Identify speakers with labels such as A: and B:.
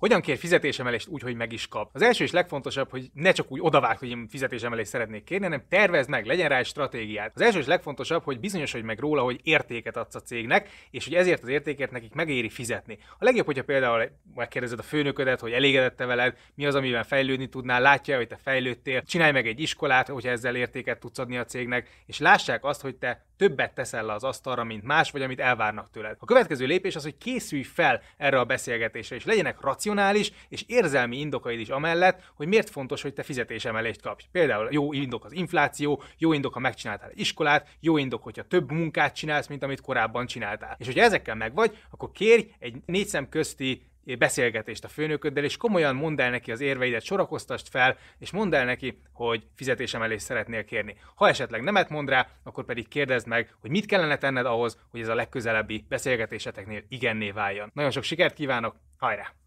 A: Hogyan kér fizetésemelést úgy, hogy meg is kap? Az első és legfontosabb, hogy ne csak úgy odavágd, hogy én fizetésemelést szeretnék kérni, hanem tervez meg, legyen rá egy stratégiát. Az első és legfontosabb, hogy hogy meg róla, hogy értéket adsz a cégnek, és hogy ezért az értékért nekik megéri fizetni. A legjobb, hogyha például megkérdezed a főnöködet, hogy elégedette veled, mi az, amiben fejlődni tudnál, látja, hogy te fejlődtél, csinálj meg egy iskolát, hogyha ezzel értéket tudsz adni a cégnek, és lássák azt, hogy te többet teszel le az asztalra, mint más, vagy amit elvárnak tőled. A következő lépés az, hogy készülj fel erre a beszélgetésre, és legyenek racionális és érzelmi indokaid is amellett, hogy miért fontos, hogy te fizetésemelést kapj. Például jó indok az infláció, jó indok, ha megcsináltál iskolát, jó indok, hogyha több munkát csinálsz, mint amit korábban csináltál. És hogyha ezekkel megvagy, akkor kérj egy négy szem közti beszélgetést a főnököddel, és komolyan mondd el neki az érveidet, sorakoztast fel, és mondd el neki, hogy fizetésemelést szeretnél kérni. Ha esetleg nemet mond rá, akkor pedig kérdezd meg, hogy mit kellene tenned ahhoz, hogy ez a legközelebbi beszélgetéseteknél igenné váljon. Nagyon sok sikert kívánok, hajrá!